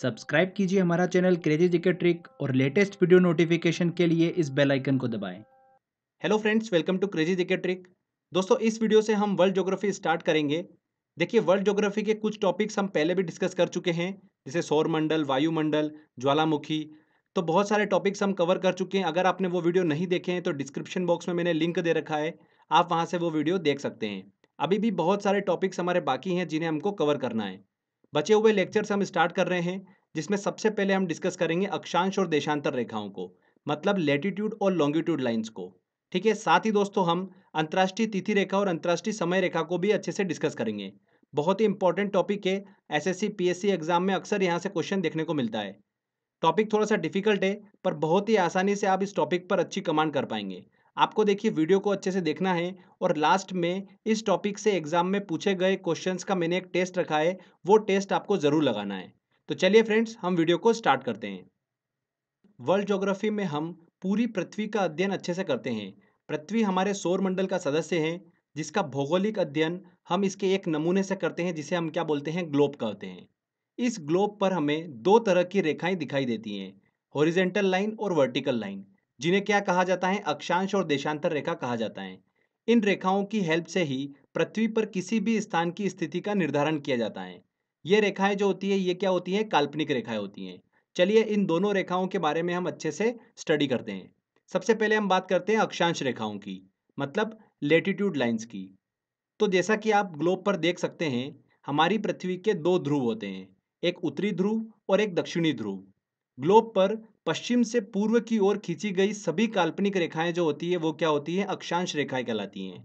subscribe कीजिए हमारा channel crazy GK trick और लेटेस्ट वीडियो नोटिफिकेशन के लिए इस बेल आइकन को दबाएं hello friends welcome to crazy GK trick दोस्तों इस वीडियो से हम वर्ल्ड जोग्राफी स्टार्ट करेंगे देखिए वर्ल्ड जोग्राफी के कुछ टॉपिक्स हम पहले भी डिस्कस कर चुके हैं जैसे सौरमंडल वायुमंडल ज्वालामुखी तो बहुत सारे टॉपिक्स हम कवर कर चुके हैं अगर आपने वो वीडियो नहीं देखे हैं तो डिस्क्रिप्शन बॉक्स में मैंने लिंक दे रखा है आप वहाँ से वो वीडियो देख सकते हैं अभी भी बहुत सारे टॉपिक्स हमारे बाकी हैं जिन्हें हमको कवर करना है बचे हुए लेक्चर से हम स्टार्ट कर रहे हैं जिसमें सबसे पहले हम डिस्कस करेंगे अक्षांश और देशांतर रेखाओं को मतलब लेटीट्यूड और लॉन्गिट्यूड लाइन्स को ठीक है साथ ही दोस्तों हम अंतर्राष्ट्रीय तिथि रेखा और अंतर्राष्ट्रीय समय रेखा को भी अच्छे से डिस्कस करेंगे बहुत ही इंपॉर्टेंट टॉपिक है एस एस एग्जाम में अक्सर यहाँ से क्वेश्चन देखने को मिलता है टॉपिक थोड़ा सा डिफिकल्ट है पर बहुत ही आसानी से आप इस टॉपिक पर अच्छी कमांड कर पाएंगे आपको देखिए वीडियो को अच्छे से देखना है और लास्ट में इस टॉपिक से एग्जाम में पूछे गए क्वेश्चंस का मैंने एक टेस्ट रखा है वो टेस्ट आपको ज़रूर लगाना है तो चलिए फ्रेंड्स हम वीडियो को स्टार्ट करते हैं वर्ल्ड ज्योग्राफी में हम पूरी पृथ्वी का अध्ययन अच्छे से करते हैं पृथ्वी हमारे सौर मंडल का सदस्य है जिसका भौगोलिक अध्ययन हम इसके एक नमूने से करते हैं जिसे हम क्या बोलते हैं ग्लोब कहते हैं इस ग्लोब पर हमें दो तरह की रेखाएं दिखाई देती हैं हॉरिजेंटल लाइन और वर्टिकल लाइन जिन्हें क्या कहा जाता है अक्षांश और देशांतर रेखा कहा जाता है इन रेखाओं की हेल्प से ही पृथ्वी पर किसी भी स्थान की स्थिति का निर्धारण किया जाता है ये रेखाएं जो होती है ये क्या होती है काल्पनिक रेखाएं होती हैं चलिए इन दोनों रेखाओं के बारे में हम अच्छे से स्टडी करते हैं सबसे पहले हम बात करते हैं अक्षांश रेखाओं की मतलब लेटिट्यूड लाइन्स की तो जैसा कि आप ग्लोब पर देख सकते हैं हमारी पृथ्वी के दो ध्रुव होते हैं एक उत्तरी ध्रुव और एक दक्षिणी ध्रुव ग्लोब पर पश्चिम से पूर्व की ओर खींची गई सभी काल्पनिक रेखाएं जो होती है वो क्या होती है अक्षांश रेखाएं कहलाती हैं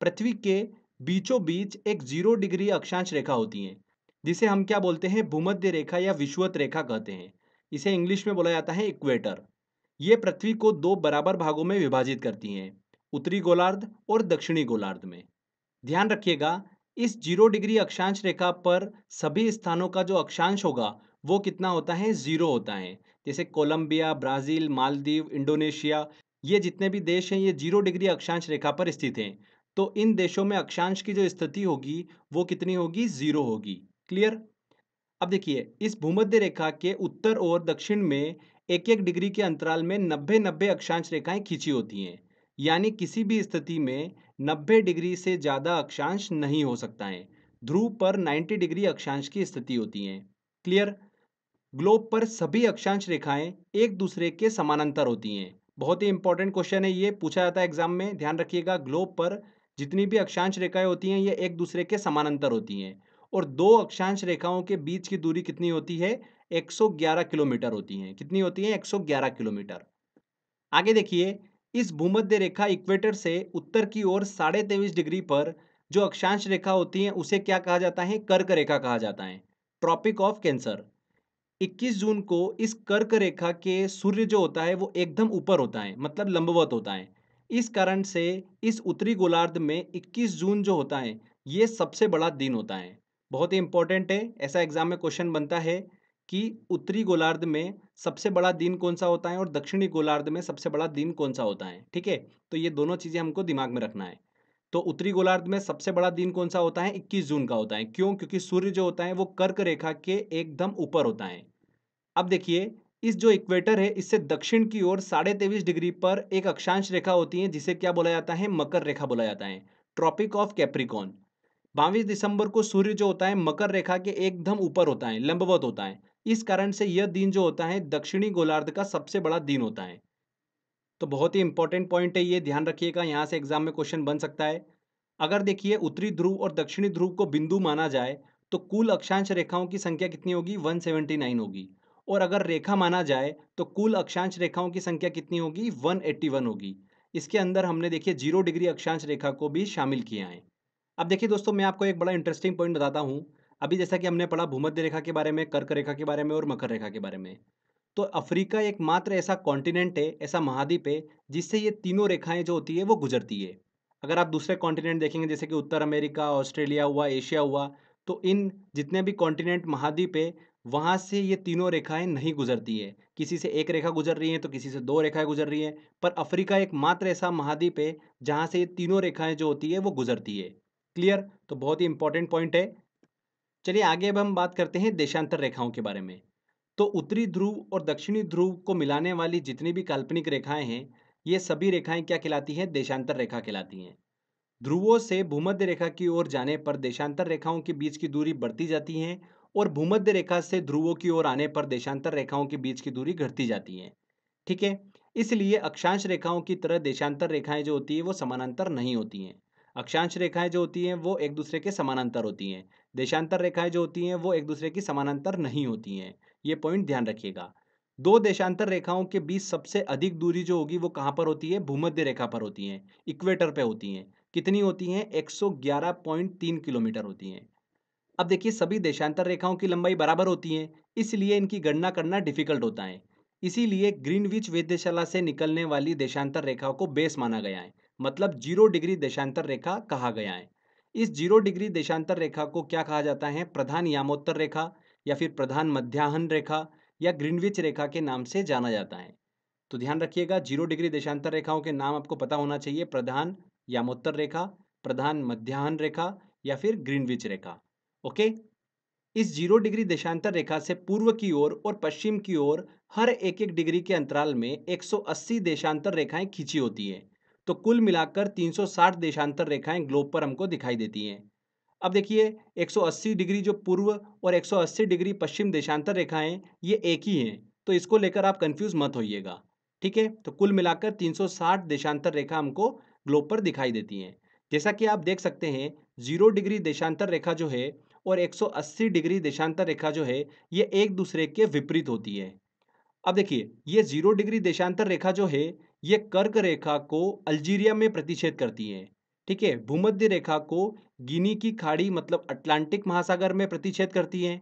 पृथ्वी के बीचों बीच एक जीरो डिग्री अक्षांश रेखा होती है जिसे हम क्या बोलते हैं भूमध्य रेखा या विश्वत रेखा कहते हैं इसे इंग्लिश में बोला जाता है इक्वेटर ये पृथ्वी को दो बराबर भागों में विभाजित करती हैं उत्तरी गोलार्ध और दक्षिणी गोलार्ध में ध्यान रखिएगा इस जीरो डिग्री अक्षांश रेखा पर सभी स्थानों का जो अक्षांश होगा वो कितना होता है ज़ीरो होता है जैसे कोलंबिया ब्राज़ील मालदीव इंडोनेशिया ये जितने भी देश हैं ये जीरो डिग्री अक्षांश रेखा पर स्थित हैं तो इन देशों में अक्षांश की जो स्थिति होगी वो कितनी होगी ज़ीरो होगी क्लियर अब देखिए इस भूमध्य रेखा के उत्तर और दक्षिण में एक एक डिग्री के अंतराल में नब्बे नब्बे अक्षांश रेखाएं खींची होती हैं यानी किसी भी स्थिति में नब्बे डिग्री से ज़्यादा अक्षांश नहीं हो सकता है ध्रुव पर 90 डिग्री अक्षांश की स्थिति होती है क्लियर ग्लोब पर सभी अक्षांश रेखाएं एक दूसरे के समानांतर होती हैं बहुत ही इंपॉर्टेंट क्वेश्चन है ये पूछा जाता है एग्जाम में ध्यान रखिएगा ग्लोब पर जितनी भी अक्षांश रेखाएं होती हैं ये एक दूसरे के समानांतर होती हैं और दो अक्षांश रेखाओं के बीच की दूरी कितनी होती है 111 किलोमीटर होती है कितनी होती है 111 किलोमीटर आगे देखिए इस भूमध्य रेखा इक्वेटर से उत्तर की ओर साढ़े तेईस डिग्री पर जो अक्षांश रेखा होती है उसे क्या कहा जाता है कर्क रेखा कहा जाता है ट्रॉपिक ऑफ कैंसर 21 जून को इस कर्क रेखा के सूर्य जो होता है वो एकदम ऊपर होता है मतलब लंबवत होता है इस कारण से इस उत्तरी गोलार्ध में 21 जून जो होता है ये सबसे बड़ा दिन होता है बहुत ही इंपॉर्टेंट है ऐसा एग्जाम में क्वेश्चन बनता है कि उत्तरी गोलार्ध में सबसे बड़ा दिन कौन सा होता है और दक्षिणी गोलार्ध में सबसे बड़ा दिन कौन सा होता है ठीक है तो ये दोनों चीज़ें हमको दिमाग में रखना है तो उत्तरी गोलार्ध में सबसे बड़ा दिन कौन सा होता है इक्कीस जून का होता है क्यों क्योंकि सूर्य जो होता है वो कर्क रेखा के एकदम ऊपर होता है अब देखिए इस जो इक्वेटर है इससे दक्षिण की ओर साढ़े तेईस डिग्री पर एक अक्षांश रेखा होती है जिसे क्या बोला जाता है मकर रेखा बोला जाता है ट्रॉपिक ऑफ कैप्रिकॉन बाईस दिसंबर को सूर्य जो होता है मकर रेखा के एकदम ऊपर होता है लंबवत होता है इस कारण से यह दिन जो होता है दक्षिणी गोलार्ध का सबसे बड़ा दिन होता है तो बहुत ही इंपॉर्टेंट पॉइंट है ये ध्यान रखिएगा यहाँ से एग्जाम में क्वेश्चन बन सकता है अगर देखिए उत्तरी ध्रुव और दक्षिणी ध्रुव को बिंदु माना जाए तो कुल अक्षांश रेखाओं की संख्या कितनी होगी 179 होगी और अगर रेखा माना जाए तो कुल अक्षांश रेखाओं की संख्या कितनी होगी 181 होगी इसके अंदर हमने देखिए जीरो डिग्री अक्षांश रेखा को भी शामिल किया है अब देखिए दोस्तों मैं आपको एक बड़ा इंटरेस्टिंग पॉइंट बताता हूँ अभी जैसा कि हमने पढ़ा भूमध्य रेखा के बारे में कर्क रेखा के बारे में और मकर रेखा के बारे में तो अफ्रीका एक मात्र ऐसा कॉन्टिनेंट है ऐसा महाद्वीप है जिससे ये तीनों रेखाएं जो होती है वो गुजरती है अगर आप दूसरे कॉन्टिनेंट देखेंगे जैसे कि उत्तर अमेरिका ऑस्ट्रेलिया हुआ एशिया हुआ तो इन जितने भी कॉन्टिनेंट महाद्वीप है वहाँ से ये तीनों रेखाएं नहीं गुजरती है किसी से एक रेखा गुजर रही है तो किसी से दो रेखाएं गुजर रही हैं पर अफ्रीका एक मात्र ऐसा महाद्वीप है जहाँ से ये तीनों रेखाएं जो होती है वो गुजरती है क्लियर तो बहुत ही इंपॉर्टेंट पॉइंट है चलिए आगे अब हम बात करते हैं देशांतर रेखाओं के बारे में तो उत्तरी ध्रुव और दक्षिणी ध्रुव को मिलाने वाली जितनी भी काल्पनिक रेखाएं हैं ये सभी रेखाएं क्या कहलाती हैं देशांतर रेखा कहलाती हैं ध्रुवों से भूमध्य रेखा की ओर जाने पर देशांतर रेखाओं के बीच की दूरी बढ़ती जाती है और भूमध्य रेखा से ध्रुवों की ओर आने पर देशांतर रेखाओं के बीच की दूरी घटती जाती है ठीक है इसलिए अक्षांश रेखाओं की तरह देशांतर रेखाएं जो होती है वो समानांतर नहीं होती हैं अक्षांश रेखाएं जो होती हैं वो एक दूसरे के समानांतर होती हैं देशांतर रेखाएं जो होती हैं वो एक दूसरे की समानांतर नहीं होती हैं ये पॉइंट ध्यान रखिएगा दो देशांतर रेखाओं के बीच सबसे अधिक दूरी जो होगी वो कहाँ पर होती है भूमध्य रेखा पर होती है इक्वेटर पे होती हैं कितनी होती हैं 111.3 किलोमीटर होती हैं अब देखिए सभी देशांतर रेखाओं की लंबाई बराबर होती है इसलिए इनकी गणना करना डिफिकल्ट होता है इसीलिए ग्रीनविच वेधशाला से निकलने वाली देशांतर रेखा को बेस माना गया है मतलब जीरो डिग्री देशांतर रेखा कहा गया है इस जीरो डिग्री देशांतर रेखा को क्या कहा जाता है प्रधान यामोत्तर रेखा या फिर प्रधान मध्याहन रेखा या ग्रीनविच रेखा के नाम से जाना जाता है तो ध्यान रखिएगा जीरो डिग्री देशांतर रेखाओं के नाम आपको पता होना चाहिए प्रधान यामोत्तर रेखा प्रधान मध्याहन रेखा या फिर ग्रीनविच रेखा ओके इस जीरो डिग्री देशांतर रेखा से पूर्व की ओर और पश्चिम की ओर हर एक एक डिग्री के अंतराल में 180 देशांतर रेखाएं खींची होती हैं तो कुल मिलाकर 360 देशांतर रेखाएं ग्लोब पर हमको दिखाई देती हैं अब देखिए 180 डिग्री जो पूर्व और 180 डिग्री पश्चिम देशांतर रेखाएं ये एक ही हैं तो इसको लेकर आप कंफ्यूज मत होइएगा ठीक है तो कुल मिलाकर 360 देशांतर रेखा हमको ग्लोब पर दिखाई देती हैं जैसा कि आप देख सकते हैं जीरो डिग्री देशांतर रेखा जो है और 180 डिग्री देशांतर रेखा जो है ये एक दूसरे के विपरीत होती है अब देखिए ये जीरो डिग्री देशांतर रेखा जो है ये कर्क रेखा को अल्जीरिया में प्रतिच्छेद करती है ठीक है भूमध्य रेखा को गिनी की खाड़ी मतलब अटलांटिक महासागर में प्रतिच्छेद करती है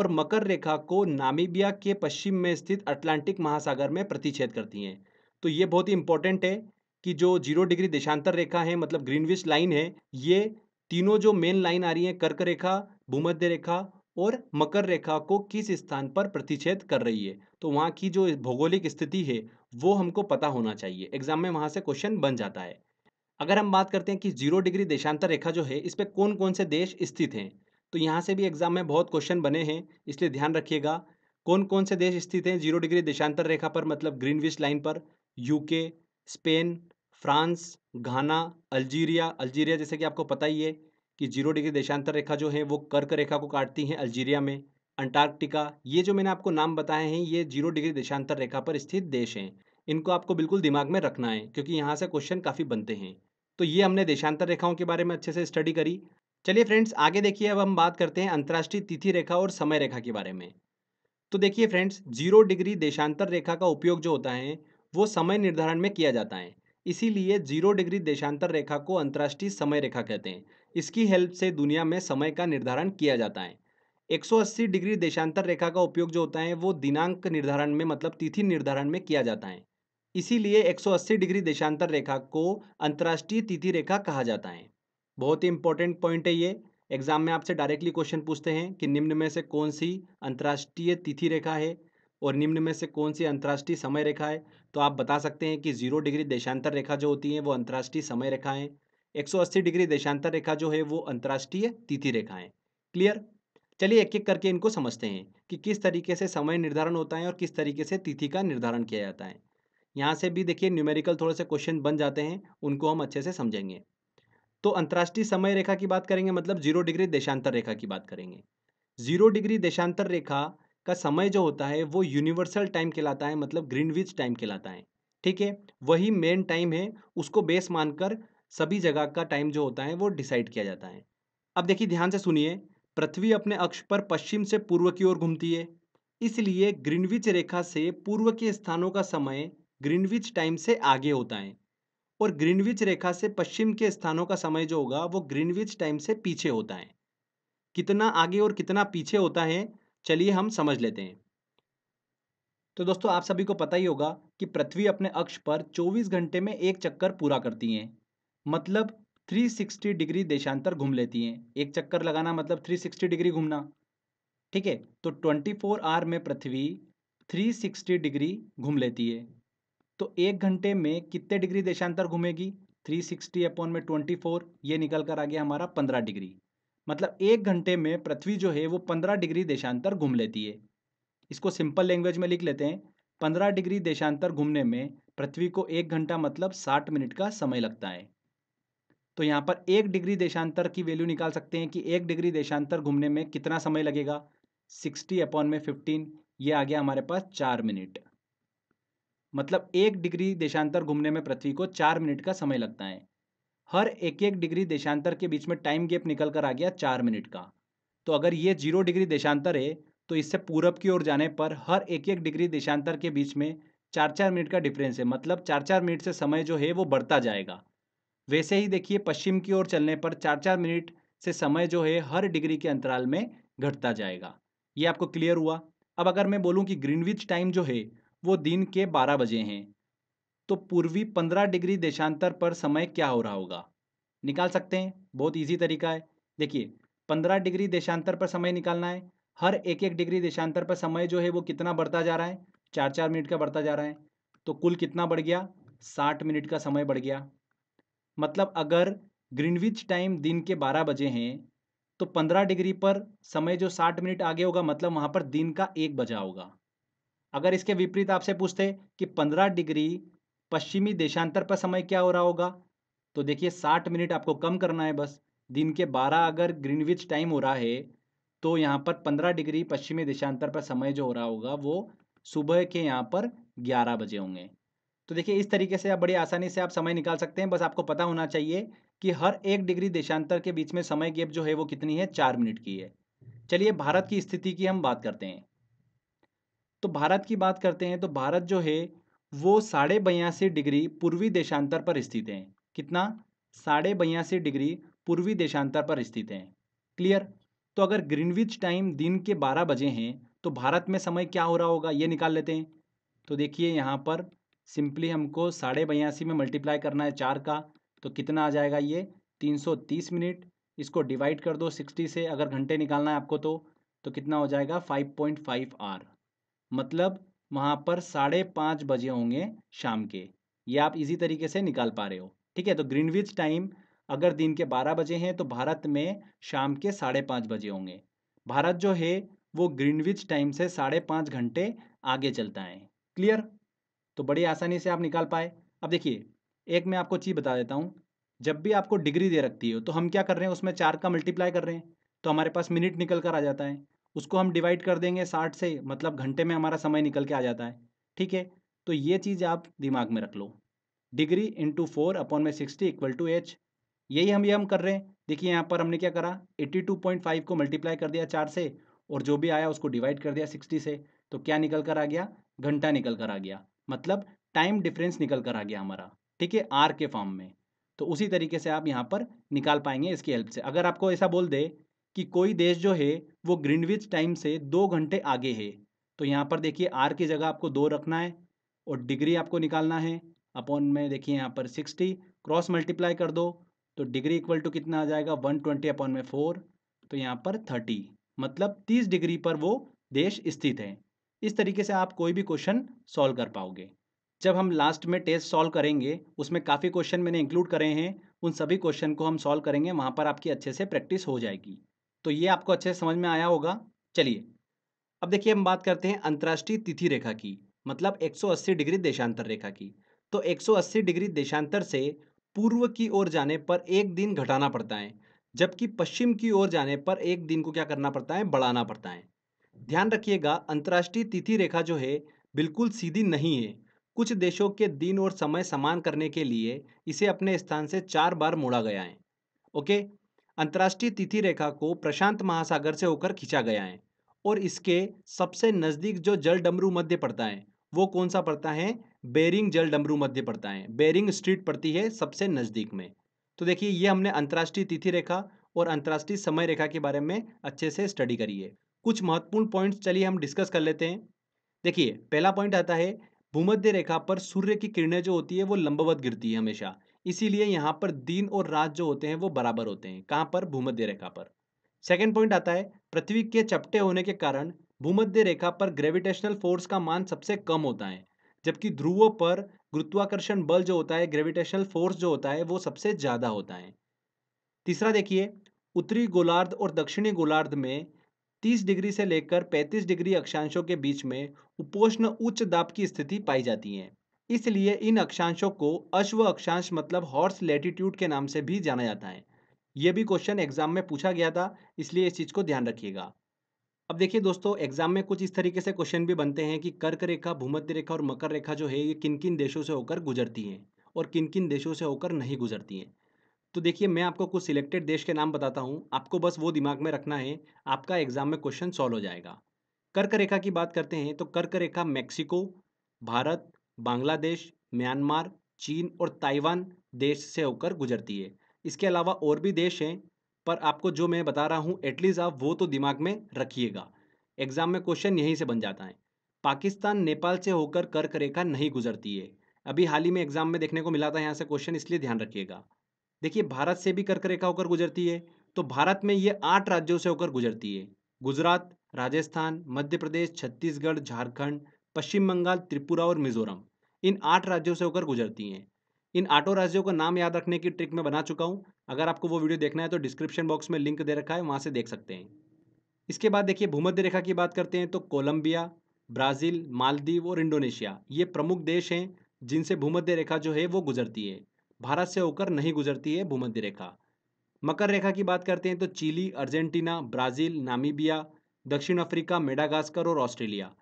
और मकर रेखा को नामीबिया के पश्चिम में स्थित अटलांटिक महासागर में प्रतिच्छेद करती हैं तो ये बहुत ही इंपॉर्टेंट है कि जो जीरो डिग्री देशांतर रेखा है मतलब ग्रीनविच लाइन है ये तीनों जो मेन लाइन आ रही है कर्क रेखा भूमध्य रेखा और मकर रेखा को किस स्थान पर प्रतिच्छेद कर रही है तो वहाँ की जो भौगोलिक स्थिति है वो हमको पता होना चाहिए एग्जाम में वहाँ से क्वेश्चन बन जाता है अगर हम बात करते हैं कि जीरो डिग्री देशांतर रेखा जो है इस पर कौन कौन से देश स्थित हैं तो यहाँ से भी एग्जाम में बहुत क्वेश्चन बने हैं इसलिए ध्यान रखिएगा कौन कौन से देश स्थित हैं जीरो डिग्री देशांतर रेखा पर मतलब ग्रीनविच लाइन पर UK Spain France Ghana Algeria Algeria जैसे कि आपको पता ही है कि जीरो डिग्री देशांतर रेखा जो है वो कर्क रेखा को काटती हैं अल्जीरिया में अंटार्कटिका ये जो मैंने आपको नाम बताए हैं ये जीरो डिग्री देशांतर रेखा पर स्थित देश हैं इनको आपको बिल्कुल दिमाग में रखना है क्योंकि यहाँ से क्वेश्चन काफ़ी बनते हैं तो ये हमने देशांतर रेखाओं के बारे में अच्छे से स्टडी करी चलिए फ्रेंड्स आगे देखिए अब हम बात करते हैं अंतर्राष्ट्रीय तिथि रेखा और समय रेखा के बारे में तो देखिए फ्रेंड्स जीरो डिग्री देशांतर रेखा का उपयोग जो होता है वो समय निर्धारण में किया जाता है इसीलिए जीरो डिग्री देशांतर रेखा को अंतर्राष्ट्रीय समय रेखा कहते हैं इसकी हेल्प से दुनिया में समय का निर्धारण किया जाता है 180 डिग्री देशांतर रेखा का उपयोग जो होता है वो दिनांक निर्धारण में मतलब तिथि निर्धारण में किया जाता है इसीलिए 180 डिग्री देशांतर रेखा को अंतर्राष्ट्रीय तिथि रेखा कहा जाता है बहुत ही इंपॉर्टेंट पॉइंट है ये एग्जाम में आपसे डायरेक्टली क्वेश्चन पूछते हैं कि निम्न में से कौन सी अंतर्राष्ट्रीय तिथि रेखा है और निम्न में से कौन सी अंतर्राष्ट्रीय समय रेखा है तो आप बता सकते हैं कि जीरो डिग्री देशांतर रेखा जो होती है वो अंतर्राष्ट्रीय समय रेखा है एक डिग्री देशांतर रेखा जो है वो अंतर्राष्ट्रीय तिथि रेखा है क्लियर चलिए एक एक करके इनको समझते हैं कि किस तरीके से समय निर्धारण होता है और किस तरीके से तिथि का निर्धारण किया जाता है यहाँ से भी देखिए न्यूमेरिकल थोड़े से क्वेश्चन बन जाते हैं उनको हम अच्छे से समझेंगे तो अंतर्राष्ट्रीय समय रेखा की बात करेंगे मतलब जीरो डिग्री देशांतर रेखा की बात करेंगे जीरो डिग्री देशांतर रेखा का समय जो होता है वो यूनिवर्सल टाइम कहलाता है मतलब ग्रीनविच टाइम कहलाता है ठीक है वही मेन टाइम है उसको बेस मानकर सभी जगह का टाइम जो होता है वो डिसाइड किया जाता है अब देखिए ध्यान से सुनिए पृथ्वी अपने अक्ष पर पश्चिम से पूर्व की ओर घूमती है इसलिए ग्रीनविच रेखा से पूर्व के स्थानों का समय ग्रीनविच टाइम से आगे होता है और ग्रीनविच रेखा से पश्चिम के स्थानों का समय जो होगा वो ग्रीनविच टाइम से पीछे होता है कितना आगे और कितना पीछे होता है चलिए हम समझ लेते हैं तो दोस्तों आप सभी को पता ही होगा कि पृथ्वी अपने अक्ष पर 24 घंटे में एक चक्कर पूरा करती है मतलब 360 डिग्री देशांतर घूम लेती है एक चक्कर लगाना मतलब 360 डिग्री घूमना ठीक है तो 24 फोर आवर में पृथ्वी 360 डिग्री घूम लेती है तो एक घंटे में कितने डिग्री देशांतर घूमेगी 360 सिक्सटी अपॉन में 24 ये निकल कर आ गया हमारा 15 डिग्री मतलब एक घंटे में पृथ्वी जो है वो 15 डिग्री देशांतर घूम लेती है इसको सिंपल लैंग्वेज में लिख लेते हैं 15 डिग्री देशांतर घूमने में पृथ्वी को एक घंटा मतलब 60 मिनट का समय लगता है तो यहाँ पर एक डिग्री देशांतर की वैल्यू निकाल सकते हैं कि एक डिग्री देशांतर घूमने में कितना समय लगेगा सिक्सटी अपॉन में फिफ्टीन ये आ गया हमारे पास चार मिनट मतलब एक डिग्री देशांतर घूमने में पृथ्वी को चार मिनट का समय लगता है हर एक एक डिग्री देशांतर के बीच में टाइम गैप निकल कर आ गया चार मिनट का तो अगर ये जीरो डिग्री देशांतर है तो इससे पूरब की ओर जाने पर हर एक एक डिग्री देशांतर के बीच में चार चार मिनट का डिफरेंस है मतलब चार चार मिनट से समय जो है वो बढ़ता जाएगा वैसे ही देखिए पश्चिम की ओर चलने पर चार चार मिनट से समय जो है हर डिग्री के अंतराल में घटता जाएगा ये आपको क्लियर हुआ अब अगर मैं बोलूँ कि ग्रीनविच टाइम जो है वो दिन के बारह बजे हैं तो पूर्वी पंद्रह डिग्री देशांतर पर समय क्या हो रहा होगा निकाल सकते हैं बहुत ईजी तरीका है देखिए पंद्रह डिग्री देशांतर पर समय निकालना है हर एक एक डिग्री देशांतर पर समय जो है वो कितना बढ़ता जा रहा है चार चार मिनट का बढ़ता जा रहा है तो कुल कितना बढ़ गया साठ मिनट का समय बढ़ गया मतलब अगर ग्रीनविच टाइम दिन के बारह बजे हैं तो पंद्रह डिग्री पर समय जो साठ मिनट आगे होगा मतलब वहाँ पर दिन का एक बजा होगा अगर इसके विपरीत आपसे पूछते कि पंद्रह डिग्री पश्चिमी देशांतर पर समय क्या हो रहा होगा तो देखिए साठ मिनट आपको कम करना है बस दिन के बारह अगर ग्रीनविच टाइम हो रहा है तो यहाँ पर पंद्रह डिग्री पश्चिमी देशांतर पर समय जो हो रहा होगा वो सुबह के यहाँ पर ग्यारह बजे होंगे तो देखिए इस तरीके से आप बड़ी आसानी से आप समय निकाल सकते हैं बस आपको पता होना चाहिए कि हर एक डिग्री देशांतर के बीच में समय गैप जो है वो कितनी है चार मिनट की है चलिए भारत की स्थिति की हम बात करते हैं तो भारत की बात करते हैं तो भारत जो है वो साढ़े बयासी डिग्री पूर्वी देशांतर पर स्थित है कितना साढ़े बयासी डिग्री पूर्वी देशांतर पर स्थित है क्लियर तो अगर ग्रीनविच टाइम दिन के बारह बजे हैं तो भारत में समय क्या हो रहा होगा ये निकाल लेते हैं तो देखिए यहाँ पर सिंपली हमको साढ़े बयासी में मल्टीप्लाई करना है चार का तो कितना आ जाएगा ये तीन सौ तीस मिनट इसको डिवाइड कर दो सिक्सटी से अगर घंटे निकालना है आपको तो तो कितना हो जाएगा फाइव पॉइंट फाइव आर मतलब वहाँ पर साढ़े पाँच बजे होंगे शाम के ये आप इजी तरीके से निकाल पा रहे हो ठीक है तो ग्रीनविच टाइम अगर दिन के बारह बजे हैं तो भारत में शाम के साढ़े पाँच बजे होंगे भारत जो है वो ग्रीनविच टाइम से साढ़े पाँच घंटे आगे चलता है क्लियर तो बड़ी आसानी से आप निकाल पाए अब देखिए एक मैं आपको चीज़ बता देता हूँ जब भी आपको डिग्री दे रखती हो तो हम क्या कर रहे हैं उसमें चार का मल्टीप्लाई कर रहे हैं तो हमारे पास मिनट निकल कर आ जाता है उसको हम डिवाइड कर देंगे साठ से मतलब घंटे में हमारा समय निकल के आ जाता है ठीक है तो ये चीज़ आप दिमाग में रख लो डिग्री इंटू फोर अपॉन में सिक्सटी इक्वल टू एच यही हम ये हम कर रहे हैं देखिए यहाँ पर हमने क्या करा एट्टी टू पॉइंट फाइव को मल्टीप्लाई कर दिया चार से और जो भी आया उसको डिवाइड कर दिया सिक्सटी से तो क्या निकल कर आ गया घंटा निकल कर आ गया मतलब टाइम डिफरेंस निकल कर आ गया हमारा ठीक है आर के फॉर्म में तो उसी तरीके से आप यहाँ पर निकाल पाएंगे इसकी हेल्प से अगर आपको ऐसा बोल दे कि कोई देश जो है वो ग्रीनविच टाइम से दो घंटे आगे है तो यहाँ पर देखिए आर की जगह आपको दो रखना है और डिग्री आपको निकालना है अपॉन में देखिए यहाँ पर सिक्सटी क्रॉस मल्टीप्लाई कर दो तो डिग्री इक्वल टू कितना आ जाएगा वन ट्वेंटी अपॉन में फोर तो यहाँ पर थर्टी मतलब तीस डिग्री पर वो देश स्थित है इस तरीके से आप कोई भी क्वेश्चन सॉल्व कर पाओगे जब हम लास्ट में टेस्ट सॉल्व करेंगे उसमें काफ़ी क्वेश्चन मैंने इंक्लूड करे हैं उन सभी क्वेश्चन को हम सॉल्व करेंगे वहाँ पर आपकी अच्छे से प्रैक्टिस हो जाएगी तो ये आपको अच्छे से समझ में आया होगा चलिए अब देखिए हम बात करते हैं अंतर्राष्ट्रीय तिथि रेखा की मतलब 180 डिग्री देशांतर रेखा की तो 180 डिग्री देशांतर से पूर्व की ओर जाने पर एक दिन घटाना पड़ता है जबकि पश्चिम की ओर जाने पर एक दिन को क्या करना पड़ता है बढ़ाना पड़ता है ध्यान रखिएगा अंतर्राष्ट्रीय तिथि रेखा जो है बिल्कुल सीधी नहीं है कुछ देशों के दिन और समय समान करने के लिए इसे अपने स्थान से चार बार मोड़ा गया है ओके अंतर्राष्ट्रीय तिथि रेखा को प्रशांत महासागर से होकर खींचा गया है और इसके सबसे नज़दीक जो जल डमरू मध्य पड़ता है वो कौन सा पड़ता है बेरिंग जल डमरू मध्य पड़ता है बेरिंग स्ट्रीट पड़ती है सबसे नज़दीक में तो देखिए ये हमने अंतर्राष्ट्रीय तिथि रेखा और अंतर्राष्ट्रीय समय रेखा के बारे में अच्छे से स्टडी करी है कुछ महत्वपूर्ण पॉइंट्स चलिए हम डिस्कस कर लेते हैं देखिए पहला पॉइंट आता है भूमध्य रेखा पर सूर्य की किरणें जो होती है वो लंबवत गिरती है हमेशा इसीलिए यहाँ पर दिन और रात जो होते हैं वो बराबर होते हैं कहाँ पर भूमध्य रेखा पर सेकेंड पॉइंट आता है पृथ्वी के चपटे होने के कारण भूमध्य रेखा पर ग्रेविटेशनल फोर्स का मान सबसे कम होता है जबकि ध्रुवों पर गुरुत्वाकर्षण बल जो होता है ग्रेविटेशनल फोर्स जो होता है वो सबसे ज़्यादा होता है तीसरा देखिए उत्तरी गोलार्ध और दक्षिणी गोलार्ध में 30 डिग्री से लेकर 35 डिग्री अक्षांशों के बीच में उपोष्ण उच्च दाब की स्थिति पाई जाती है इसलिए इन अक्षांशों को अश्व अक्षांश मतलब हॉर्स लेटीट्यूड के नाम से भी जाना जाता है ये भी क्वेश्चन एग्जाम में पूछा गया था इसलिए इस चीज़ को ध्यान रखिएगा अब देखिए दोस्तों एग्जाम में कुछ इस तरीके से क्वेश्चन भी बनते हैं कि कर्क रेखा भूमध्य रेखा और मकर रेखा जो है ये किन किन देशों से होकर गुजरती हैं और किन किन देशों से होकर नहीं गुजरती हैं तो देखिए मैं आपको कुछ सिलेक्टेड देश के नाम बताता हूँ आपको बस वो दिमाग में रखना है आपका एग्जाम में क्वेश्चन सॉल्व हो जाएगा कर्क रेखा की बात करते हैं तो कर्क रेखा मैक्सिको भारत बांग्लादेश म्यांमार चीन और ताइवान देश से होकर गुजरती है इसके अलावा और भी देश हैं पर आपको जो मैं बता रहा हूँ एटलीस्ट आप वो तो दिमाग में रखिएगा एग्ज़ाम में क्वेश्चन यहीं से बन जाता है पाकिस्तान नेपाल से होकर कर्क रेखा नहीं गुजरती है अभी हाल ही में एग्ज़ाम में देखने को मिला था यहाँ से क्वेश्चन इसलिए ध्यान रखिएगा देखिए भारत से भी कर्क रेखा होकर गुजरती है तो भारत में ये आठ राज्यों से होकर गुजरती है गुजरात राजस्थान मध्य प्रदेश छत्तीसगढ़ झारखंड पश्चिम बंगाल त्रिपुरा और मिजोरम इन आठ राज्यों से होकर गुजरती हैं इन आठों राज्यों का नाम याद रखने की ट्रिक मैं बना चुका हूँ अगर आपको वो वीडियो देखना है तो डिस्क्रिप्शन बॉक्स में लिंक दे रखा है वहाँ से देख सकते हैं इसके बाद देखिए भूमध्य रेखा की बात करते हैं तो कोलंबिया ब्राज़ील मालदीव और इंडोनेशिया ये प्रमुख देश हैं जिनसे भूमध्य रेखा जो है वो गुजरती है भारत से होकर नहीं गुजरती है भूमध्य रेखा मकर रेखा की बात करते हैं तो चिली अर्जेंटीना ब्राज़ील नामीबिया दक्षिण अफ्रीका मेडागास्कर और ऑस्ट्रेलिया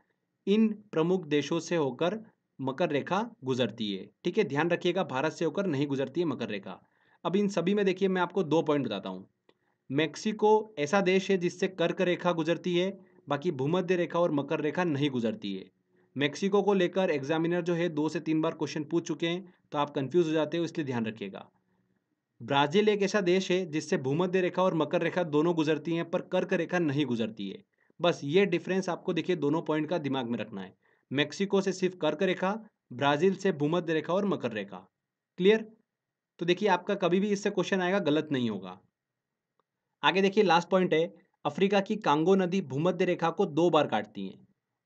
इन प्रमुख देशों से होकर मकर रेखा गुजरती है ठीक है ध्यान रखिएगा भारत से होकर नहीं गुजरती है मकर रेखा अब इन सभी में देखिए मैं आपको दो पॉइंट बताता हूँ मैक्सिको ऐसा देश है जिससे कर्क रेखा गुजरती है बाकी भूमध्य रेखा और मकर रेखा नहीं गुजरती है मैक्सिको को लेकर एग्जामिनर जो है दो से तीन बार क्वेश्चन पूछ चुके हैं तो आप कंफ्यूज हो जाते हो इसलिए ध्यान रखिएगा ब्राज़ील एक ऐसा देश है जिससे भूमध्य रेखा और मकर रेखा दोनों गुजरती हैं पर कर्क रेखा नहीं गुजरती है बस ये डिफरेंस आपको देखिए दोनों पॉइंट का दिमाग में रखना है मेक्सिको से सिर्फ कर्क रेखा ब्राजील से भूमध्य रेखा और मकर रेखा क्लियर तो देखिए आपका कभी भी इससे क्वेश्चन आएगा गलत नहीं होगा आगे देखिए लास्ट पॉइंट है अफ्रीका की कांगो नदी भूमध्य रेखा को दो बार काटती है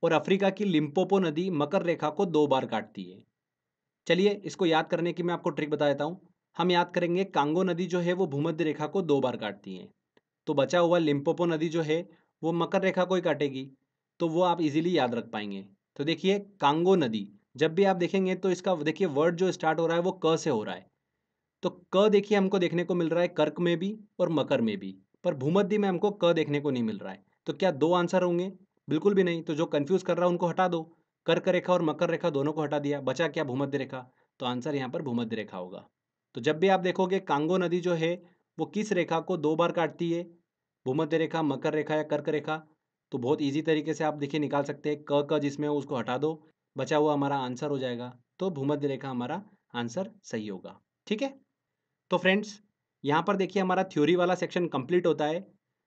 और अफ्रीका की लिम्पोपो नदी मकर रेखा को दो बार काटती है चलिए इसको याद करने की मैं आपको ट्रिक बता देता हूँ हम याद करेंगे कांगो नदी जो है वो भूमध्य रेखा को दो बार काटती है तो बचा हुआ लिम्पोपो नदी जो है वो मकर रेखा को ही काटेगी तो वो आप इजीली याद रख पाएंगे तो देखिए कांगो नदी जब भी आप देखेंगे तो इसका देखिए वर्ड जो स्टार्ट हो रहा है वो क से हो रहा है तो क देखिए हमको देखने को मिल रहा है कर्क में भी और मकर में भी पर भूमध्य में हमको क देखने को नहीं मिल रहा है तो क्या दो आंसर होंगे बिल्कुल भी नहीं तो जो कन्फ्यूज़ कर रहा है उनको हटा दो कर्क रेखा और मकर रेखा दोनों को हटा दिया बचा क्या भूमध्य रेखा तो आंसर यहाँ पर भूमध्य रेखा होगा तो जब भी आप देखोगे कांगो नदी जो है वो किस रेखा को दो बार काटती है भूमध्य रेखा मकर रेखा या कर्क रेखा तो बहुत ईजी तरीके से आप देखिए निकाल सकते हैं क क जिसमें उसको हटा दो बचा हुआ हमारा आंसर हो जाएगा तो भूमध्य रेखा हमारा आंसर सही होगा ठीक है तो फ्रेंड्स यहाँ पर देखिए हमारा थ्योरी वाला सेक्शन कंप्लीट होता है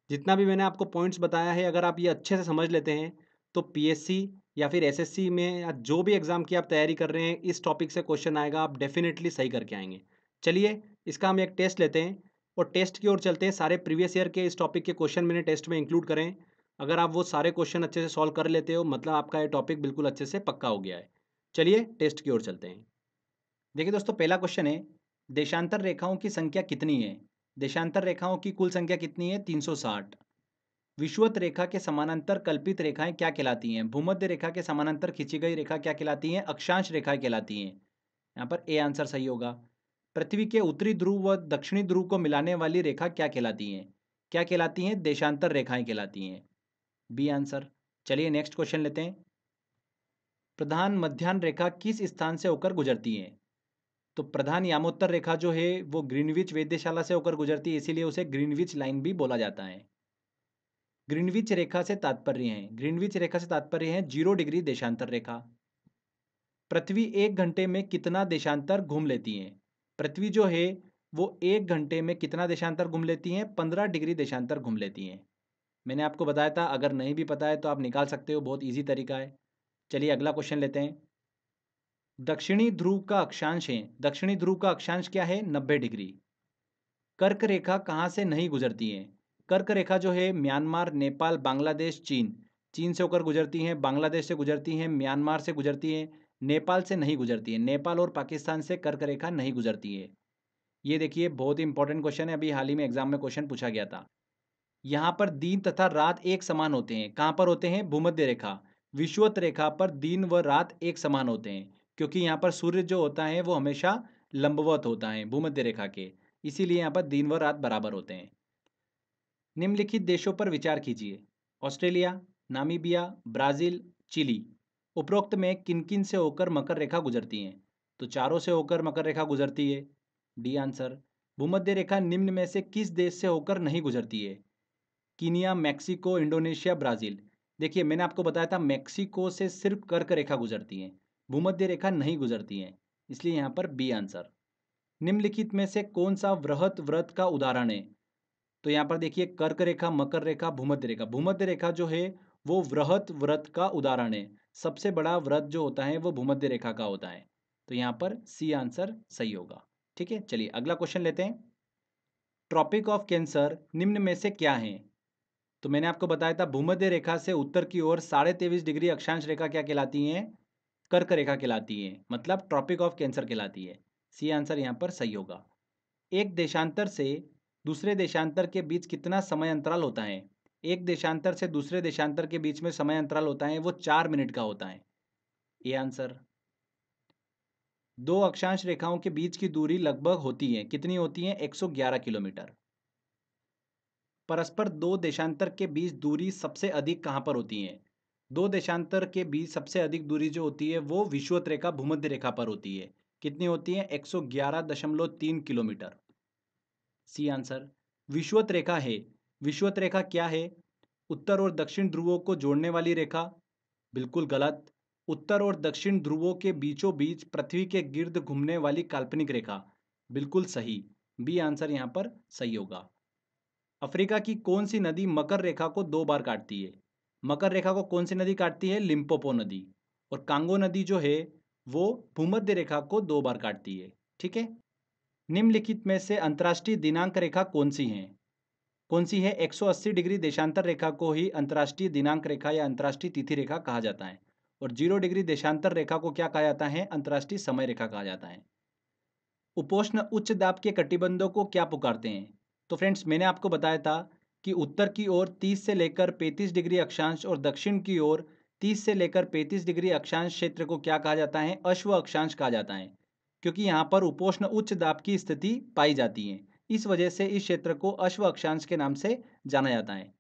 जितना भी मैंने आपको पॉइंट्स बताया है अगर आप ये अच्छे से समझ लेते हैं तो पीएससी या फिर एसएससी में या जो भी एग्ज़ाम की आप तैयारी कर रहे हैं इस टॉपिक से क्वेश्चन आएगा आप डेफिनेटली सही करके आएंगे चलिए इसका हम एक टेस्ट लेते हैं और टेस्ट की ओर चलते हैं सारे प्रीवियस ईयर के इस टॉपिक के क्वेश्चन मैंने टेस्ट में इंक्लूड करें अगर आप वो सारे क्वेश्चन अच्छे से सॉल्व कर लेते हो मतलब आपका ये टॉपिक बिल्कुल अच्छे से पक्का हो गया है चलिए टेस्ट की ओर चलते हैं देखिए दोस्तों पहला क्वेश्चन है देशांतर रेखाओं की संख्या कितनी है देशांतर रेखाओं की कुल संख्या कितनी है 360 विश्वत रेखा के समानांतर कल्पित रेखाएं क्या कहलाती हैं भूमध्य रेखा के समानांतर खींची गई रेखा क्या कहलाती हैं अक्षांश रेखाएं कहलाती हैं यहाँ पर ए आंसर सही होगा पृथ्वी के उत्तरी ध्रुव व दक्षिणी ध्रुव को मिलाने वाली रेखा क्या कहलाती हैं क्या कहलाती हैं देशांतर रेखाएं कहलाती हैं बी आंसर चलिए नेक्स्ट क्वेश्चन लेते हैं प्रधान मध्यान्ह रेखा किस स्थान से होकर गुजरती है तो प्रधान यामोत्तर रेखा जो है वो ग्रीनविच वेद्यशाला से होकर गुजरती है इसीलिए उसे ग्रीनविच लाइन भी बोला जाता है ग्रीनविच रेखा से तात्पर्य है ग्रीनविच रेखा से तात्पर्य है जीरो डिग्री देशांतर रेखा पृथ्वी एक घंटे में कितना देशांतर घूम लेती है पृथ्वी जो है वो एक घंटे में कितना देशांतर घूम लेती हैं पंद्रह डिग्री देशांतर घूम लेती हैं मैंने आपको बताया था अगर नहीं भी पता है तो आप निकाल सकते हो बहुत ईजी तरीका है चलिए अगला क्वेश्चन लेते हैं दक्षिणी ध्रुव का अक्षांश है दक्षिणी ध्रुव का अक्षांश क्या है नब्बे डिग्री कर्क रेखा कहाँ से नहीं गुजरती है कर्क रेखा जो है म्यांमार नेपाल बांग्लादेश चीन चीन से होकर गुजरती हैं बांग्लादेश से गुजरती हैं म्यांमार से गुजरती हैं नेपाल से नहीं गुजरती है नेपाल और पाकिस्तान से कर्क रेखा नहीं गुजरती है ये देखिए बहुत ही इंपॉर्टेंट क्वेश्चन है अभी हाल ही में एग्जाम में क्वेश्चन पूछा गया था यहाँ पर दिन तथा रात एक समान होते हैं कहाँ पर होते हैं भूमध्य रेखा विश्वत रेखा पर दिन व रात एक समान होते हैं क्योंकि यहाँ पर सूर्य जो होता है वो हमेशा लंबवत होता है भूमध्य रेखा के इसीलिए यहाँ पर दिन व रात बराबर होते हैं निम्नलिखित देशों पर विचार कीजिए ऑस्ट्रेलिया नामीबिया ब्राज़ील चिली उपरोक्त में किन किन से होकर मकर रेखा गुजरती हैं तो चारों से होकर मकर रेखा गुजरती है डी आंसर भूमध्य रेखा निम्न में से किस देश से होकर नहीं गुजरती है कीनिया मैक्सिको इंडोनेशिया ब्राज़ील देखिए मैंने आपको बताया था मैक्सिको से सिर्फ कर्क रेखा गुजरती है भूमध्य रेखा नहीं गुजरती है इसलिए यहाँ पर बी आंसर निम्नलिखित में से कौन सा वृहत व्रत का उदाहरण है तो यहाँ पर देखिए कर्क रेखा मकर रेखा भूमध्य रेखा भूमध्य रेखा जो है वो वृहत व्रत का उदाहरण है सबसे बड़ा व्रत जो होता है वो भूमध्य रेखा का होता है तो यहाँ पर सी आंसर सही होगा ठीक है चलिए अगला क्वेश्चन लेते हैं ट्रॉपिक ऑफ कैंसर निम्न में से क्या है तो मैंने आपको बताया था भूमध्य रेखा से उत्तर की ओर साढ़े तेईस डिग्री अक्षांश रेखा क्या कहलाती है कर्क रेखा कहलाती है मतलब ट्रॉपिक ऑफ कैंसर कहलाती है सी आंसर यहाँ पर सही होगा एक देशांतर से दूसरे देशांतर के बीच कितना समय अंतराल होता है एक देशांतर से दूसरे देशांतर के बीच में समय अंतराल होता है वो चार मिनट का होता है ये आंसर दो अक्षांश रेखाओं के बीच की दूरी लगभग होती है कितनी होती है 111 किलोमीटर परस्पर दो देशांतर के बीच दूरी सबसे अधिक कहां पर होती है दो देशांतर के बीच सबसे अधिक दूरी जो होती है वो विश्वत रेखा भूमध्य रेखा पर होती है कितनी होती है 111.3 किलोमीटर सी आंसर विश्वत रेखा है विश्वत रेखा क्या है उत्तर और दक्षिण ध्रुवों को जोड़ने वाली रेखा बिल्कुल गलत उत्तर और दक्षिण ध्रुवों के बीचों बीच पृथ्वी के गिर्द घूमने वाली काल्पनिक रेखा बिल्कुल सही बी आंसर यहाँ पर सही होगा अफ्रीका की कौन सी नदी मकर रेखा को दो बार काटती है मकर रेखा को कौन सी नदी काटती है लिम्पोपो नदी और कांगो नदी जो है वो भूमध्य रेखा को दो बार काटती है ठीक है निम्नलिखित में से अंतर्राष्ट्रीय दिनांक रेखा कौन सी हैं कौन सी है 180 डिग्री देशांतर रेखा को ही अंतर्राष्ट्रीय दिनांक रेखा या अंतर्राष्ट्रीय तिथि रेखा कहा जाता है और जीरो डिग्री देशांतर रेखा को क्या कहा जाता है अंतर्राष्ट्रीय समय रेखा कहा जाता है उपोष्ण उच्च दाब के कटिबंधों को क्या पुकारते हैं तो फ्रेंड्स मैंने आपको बताया था कि उत्तर की ओर 30 से लेकर 35 डिग्री अक्षांश और दक्षिण की ओर 30 से लेकर 35 डिग्री अक्षांश क्षेत्र को क्या कहा जाता है अश्व अक्षांश कहा जाता है क्योंकि यहाँ पर उपोष्ण उच्च दाब की स्थिति पाई जाती है इस वजह से इस क्षेत्र को अश्व अक्षांश के नाम से जाना जाता है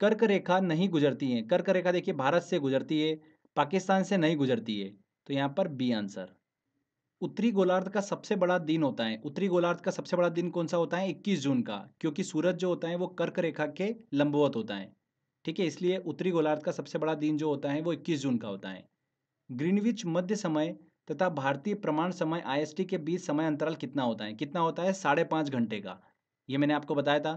कर्क रेखा नहीं गुजरती है कर्क रेखा देखिए भारत से गुजरती है पाकिस्तान से नहीं गुजरती है तो यहाँ पर बी आंसर उत्तरी गोलार्ध का सबसे बड़ा दिन होता है उत्तरी गोलार्ध का सबसे बड़ा दिन कौन सा होता है 21 जून का क्योंकि सूरज जो होता है वो कर्क रेखा के लंबवत होता है ठीक है इसलिए उत्तरी गोलार्ध का सबसे बड़ा दिन जो होता है वो 21 जून का होता है ग्रीनविच मध्य समय तथा भारतीय प्रमाण समय आईएसटी के बीच समय अंतराल कितना होता है कितना होता है साढ़े पाँच घंटे का ये मैंने आपको बताया था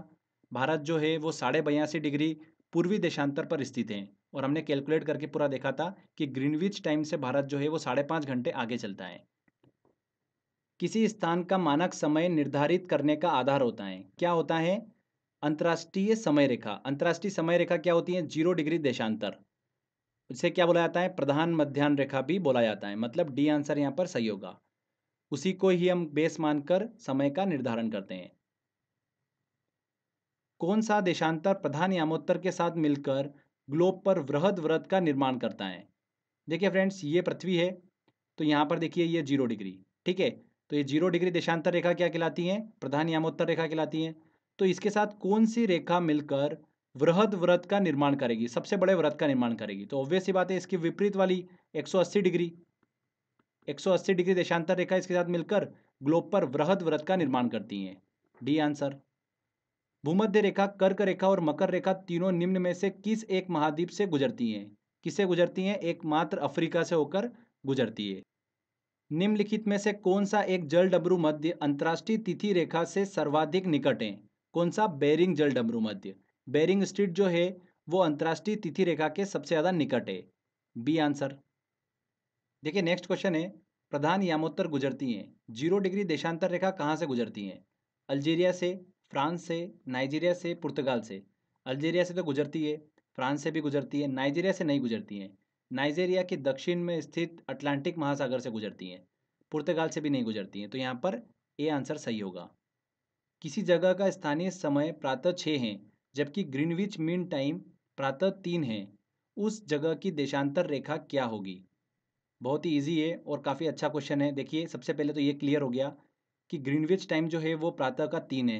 भारत जो है वो साढ़े बयासी डिग्री पूर्वी देशांतर पर स्थित है और हमने कैलकुलेट करके पूरा देखा था कि ग्रीनविच टाइम से भारत जो है वो साढ़े पाँच घंटे आगे चलता है किसी स्थान का मानक समय निर्धारित करने का आधार होता है क्या होता है अंतर्राष्ट्रीय समय रेखा अंतर्राष्ट्रीय समय रेखा क्या होती है जीरो डिग्री देशांतर इसे क्या बोला जाता है प्रधान मध्यान रेखा भी बोला जाता है मतलब डी आंसर यहाँ पर सही होगा उसी को ही हम बेस मानकर समय का निर्धारण करते हैं कौन सा देशांतर प्रधान यामोत्तर के साथ मिलकर ग्लोब पर वृहद व्रत का निर्माण करता है देखिए फ्रेंड्स ये पृथ्वी है तो यहाँ पर देखिए ये जीरो डिग्री ठीक है तो ये जीरो डिग्री देशांतर रेखा क्या कहलाती है प्रधान यामोत्तर रेखा कहलाती है तो इसके साथ कौन सी रेखा मिलकर वृहद व्रत का निर्माण करेगी सबसे बड़े व्रत का निर्माण करेगी तो ऑब्वियस ही बात है इसकी विपरीत वाली 180 डिग्री 180 डिग्री देशांतर रेखा इसके साथ मिलकर ग्लोब पर वृहद व्रत का निर्माण करती हैं डी आंसर भूमध्य रेखा कर्क रेखा और मकर रेखा तीनों निम्न में से किस एक महाद्वीप से गुजरती हैं किसे गुजरती हैं एकमात्र अफ्रीका से होकर गुजरती है निम्नलिखित में से कौन सा एक जल डबरू मध्य अंतर्राष्ट्रीय तिथि रेखा से सर्वाधिक निकट है कौन सा बेरिंग जल डबरू मध्य बेरिंग स्ट्रीट जो है वो अंतर्राष्ट्रीय तिथि रेखा के सबसे ज़्यादा निकट है बी आंसर देखिए नेक्स्ट क्वेश्चन है प्रधान यामोत्तर गुजरती हैं जीरो डिग्री देशांतर रेखा कहाँ से गुजरती हैं अल्जीरिया से फ्रांस से नाइजीरिया से पुर्तगाल से अल्जीरिया से तो गुजरती है फ्रांस से भी गुजरती है नाइजीरिया से नहीं गुजरती हैं नाइजीरिया के दक्षिण में स्थित अटलांटिक महासागर से गुजरती हैं पुर्तगाल से भी नहीं गुजरती हैं तो यहाँ पर ए आंसर सही होगा किसी जगह का स्थानीय समय प्रातः छः हैं जबकि ग्रीनविच मीन टाइम प्रातः तीन है उस जगह की देशांतर रेखा क्या होगी बहुत ही इजी है और काफ़ी अच्छा क्वेश्चन है देखिए सबसे पहले तो ये क्लियर हो गया कि ग्रीनविच टाइम जो है वो प्रातः का तीन है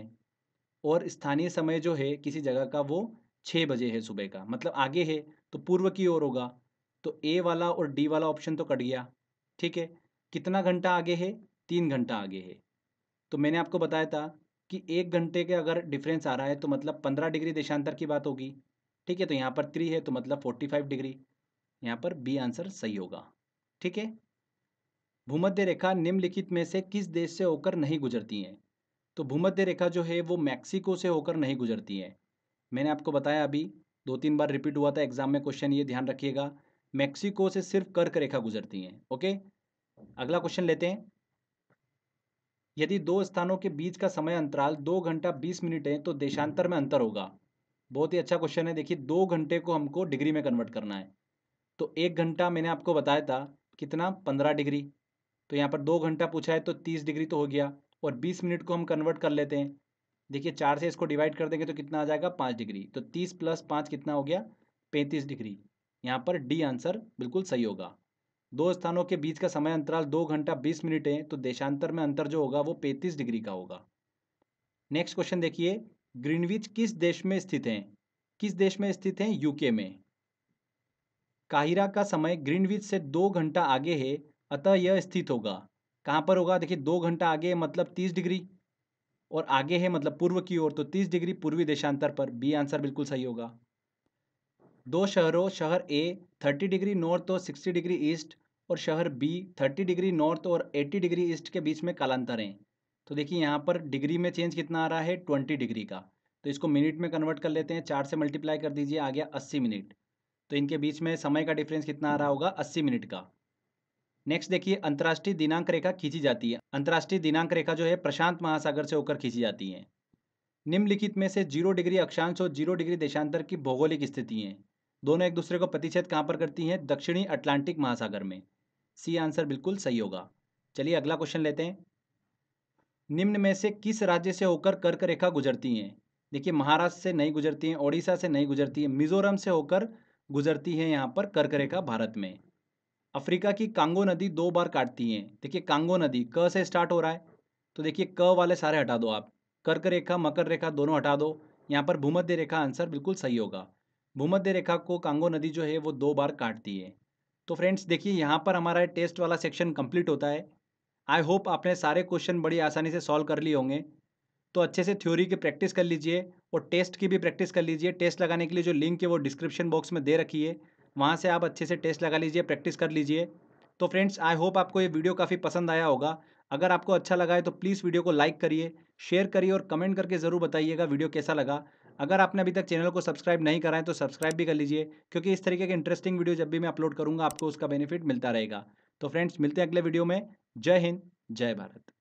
और स्थानीय समय जो है किसी जगह का वो छः बजे है सुबह का मतलब आगे है तो पूर्व की ओर होगा तो ए वाला और डी वाला ऑप्शन तो कट गया ठीक है कितना घंटा आगे है तीन घंटा आगे है तो मैंने आपको बताया था कि एक घंटे के अगर डिफरेंस आ रहा है तो मतलब पंद्रह डिग्री देशांतर की बात होगी ठीक है तो यहाँ पर थ्री है तो मतलब फोर्टी फाइव डिग्री यहाँ पर बी आंसर सही होगा ठीक है भूमध्य रेखा निम्नलिखित में से किस देश से होकर नहीं गुजरती हैं तो भूमध्य रेखा जो है वो मैक्सिको से होकर नहीं गुजरती है मैंने आपको बताया अभी दो तीन बार रिपीट हुआ था एग्जाम में क्वेश्चन ये ध्यान रखिएगा मैक्सिको से सिर्फ कर्क रेखा गुजरती है ओके अगला क्वेश्चन लेते हैं यदि दो स्थानों के बीच का समय अंतराल दो घंटा बीस मिनट है तो देशांतर में अंतर होगा बहुत ही अच्छा क्वेश्चन है देखिए दो घंटे को हमको डिग्री में कन्वर्ट करना है तो एक घंटा मैंने आपको बताया था कितना पंद्रह डिग्री तो यहाँ पर दो घंटा पूछा है तो तीस डिग्री तो हो गया और बीस मिनट को हम कन्वर्ट कर लेते हैं देखिए चार से इसको डिवाइड कर देंगे तो कितना आ जाएगा पाँच डिग्री तो तीस प्लस पाँच कितना हो गया पैंतीस डिग्री यहाँ पर डी आंसर बिल्कुल सही होगा दो स्थानों के बीच का समय अंतराल दो घंटा बीस मिनट है तो देशांतर में अंतर जो होगा वो पैंतीस डिग्री का होगा नेक्स्ट क्वेश्चन देखिए ग्रीनविच किस देश में स्थित है किस देश में स्थित है यूके में काहिरा का समय ग्रीनविच से दो घंटा आगे है अतः यह स्थित होगा कहाँ पर होगा देखिए दो घंटा आगे है मतलब तीस डिग्री और आगे है मतलब पूर्व की ओर तो तीस डिग्री पूर्वी देशांतर पर बी आंसर बिल्कुल सही होगा दो शहरों शहर ए 30 डिग्री नॉर्थ और 60 डिग्री ईस्ट और शहर बी 30 डिग्री नॉर्थ और 80 डिग्री ईस्ट के बीच में कालांतर हैं तो देखिए यहाँ पर डिग्री में चेंज कितना आ रहा है 20 डिग्री का तो इसको मिनट में कन्वर्ट कर लेते हैं चार से मल्टीप्लाई कर दीजिए आ गया अस्सी मिनट तो इनके बीच में समय का डिफरेंस कितना आ रहा होगा अस्सी मिनट का नेक्स्ट देखिए अंतर्राष्ट्रीय दिनांक रेखा खींची जाती है अंतर्राष्ट्रीय दिनांक रेखा जो है प्रशांत महासागर से होकर खींची जाती है निम्नलिखित में से जीरो डिग्री अक्षांश और जीरो डिग्री देशांतर की भौगोलिक स्थिति हैं दोनों एक दूसरे को प्रतिच्छेद कहां पर करती हैं दक्षिणी अटलांटिक महासागर में सी आंसर बिल्कुल सही होगा चलिए अगला क्वेश्चन लेते हैं निम्न में से किस राज्य से होकर कर्क रेखा गुजरती हैं देखिए महाराष्ट्र से नहीं गुजरती हैं ओडिशा से नहीं गुजरती है मिजोरम से होकर गुजरती है यहाँ पर कर्क रेखा भारत में अफ्रीका की कांगो नदी दो बार काटती हैं देखिए कांगो नदी क से स्टार्ट हो रहा है तो देखिए क वाले सारे हटा दो आप कर्क रेखा मकर रेखा दोनों हटा दो यहाँ पर भूमध्य रेखा आंसर बिल्कुल सही होगा भूमध्य रेखा को कांगो नदी जो है वो दो बार काटती है तो फ्रेंड्स देखिए यहाँ पर हमारा टेस्ट वाला सेक्शन कंप्लीट होता है आई होप आपने सारे क्वेश्चन बड़ी आसानी से सॉल्व कर लिए होंगे तो अच्छे से थ्योरी की प्रैक्टिस कर लीजिए और टेस्ट की भी प्रैक्टिस कर लीजिए टेस्ट लगाने के लिए जो लिंक है वो डिस्क्रिप्शन बॉक्स में दे रखी है वहाँ से आप अच्छे से टेस्ट लगा लीजिए प्रैक्टिस कर लीजिए तो फ्रेंड्स आई होप आपको ये वीडियो काफ़ी पसंद आया होगा अगर आपको अच्छा लगा है तो प्लीज़ वीडियो को लाइक करिए शेयर करिए और कमेंट करके ज़रूर बताइएगा वीडियो कैसा लगा अगर आपने अभी तक चैनल को सब्सक्राइब नहीं करा है तो सब्सक्राइब भी कर लीजिए क्योंकि इस तरीके के इंटरेस्टिंग वीडियो जब भी मैं अपलोड करूंगा आपको उसका बेनिफिट मिलता रहेगा तो फ्रेंड्स मिलते हैं अगले वीडियो में जय हिंद जय भारत